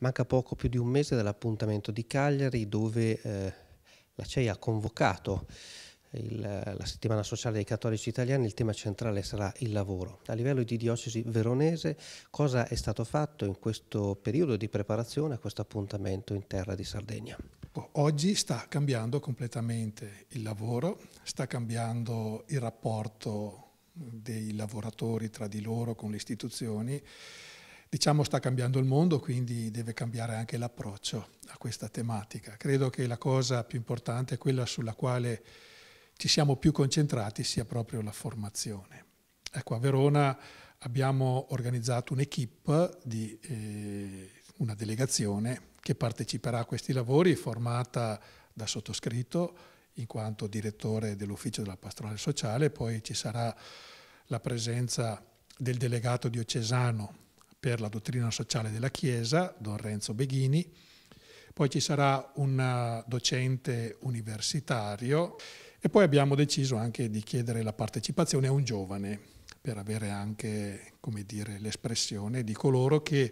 Manca poco più di un mese dall'appuntamento di Cagliari dove eh, la CEI ha convocato il, la settimana sociale dei cattolici italiani, il tema centrale sarà il lavoro. A livello di diocesi veronese cosa è stato fatto in questo periodo di preparazione a questo appuntamento in terra di Sardegna? Boh, oggi sta cambiando completamente il lavoro, sta cambiando il rapporto dei lavoratori tra di loro con le istituzioni Diciamo sta cambiando il mondo, quindi deve cambiare anche l'approccio a questa tematica. Credo che la cosa più importante, quella sulla quale ci siamo più concentrati, sia proprio la formazione. Ecco, a Verona abbiamo organizzato un'equipe di eh, una delegazione che parteciperà a questi lavori, formata da sottoscritto in quanto direttore dell'ufficio della pastorale sociale, poi ci sarà la presenza del delegato diocesano per la dottrina sociale della Chiesa, Don Renzo Beghini, poi ci sarà un eh, docente universitario e poi abbiamo deciso anche di chiedere la partecipazione a un giovane per avere anche l'espressione di coloro che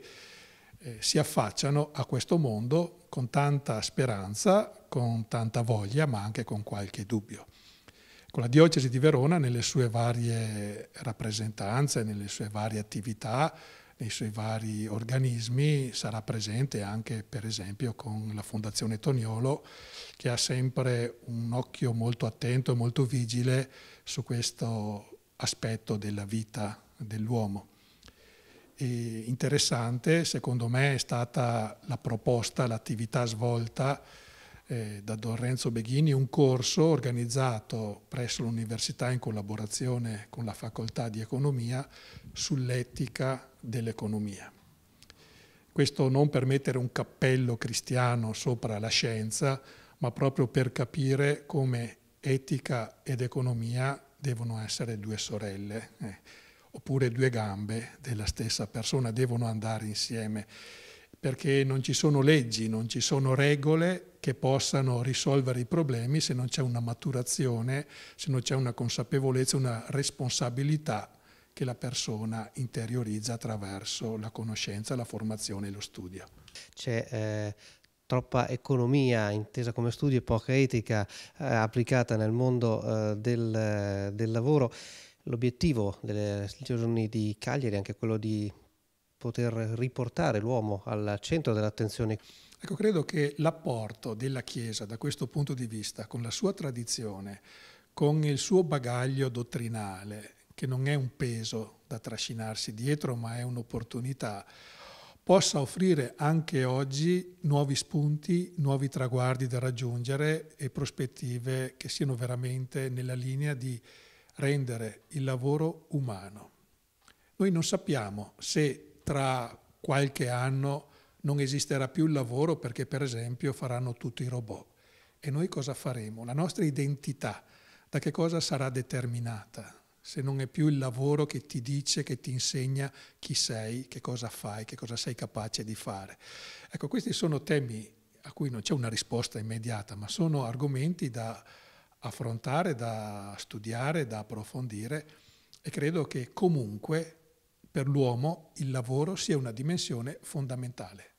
eh, si affacciano a questo mondo con tanta speranza, con tanta voglia, ma anche con qualche dubbio. Con la diocesi di Verona, nelle sue varie rappresentanze, nelle sue varie attività, nei suoi vari organismi, sarà presente anche per esempio con la Fondazione Toniolo che ha sempre un occhio molto attento e molto vigile su questo aspetto della vita dell'uomo. interessante secondo me è stata la proposta, l'attività svolta eh, da Don Renzo Beghini un corso organizzato presso l'università in collaborazione con la facoltà di economia sull'etica dell'economia. Questo non per mettere un cappello cristiano sopra la scienza, ma proprio per capire come etica ed economia devono essere due sorelle, eh, oppure due gambe della stessa persona, devono andare insieme perché non ci sono leggi, non ci sono regole che possano risolvere i problemi se non c'è una maturazione, se non c'è una consapevolezza, una responsabilità che la persona interiorizza attraverso la conoscenza, la formazione e lo studio. C'è eh, troppa economia intesa come studio e poca etica eh, applicata nel mondo eh, del, del lavoro. L'obiettivo delle giorni di Cagliari è anche quello di poter riportare l'uomo al centro dell'attenzione. Ecco, credo che l'apporto della Chiesa da questo punto di vista, con la sua tradizione, con il suo bagaglio dottrinale, che non è un peso da trascinarsi dietro, ma è un'opportunità, possa offrire anche oggi nuovi spunti, nuovi traguardi da raggiungere e prospettive che siano veramente nella linea di rendere il lavoro umano. Noi non sappiamo se tra qualche anno non esisterà più il lavoro perché per esempio faranno tutti i robot. E noi cosa faremo? La nostra identità da che cosa sarà determinata? Se non è più il lavoro che ti dice, che ti insegna chi sei, che cosa fai, che cosa sei capace di fare. Ecco, questi sono temi a cui non c'è una risposta immediata, ma sono argomenti da affrontare, da studiare, da approfondire e credo che comunque per l'uomo il lavoro sia una dimensione fondamentale.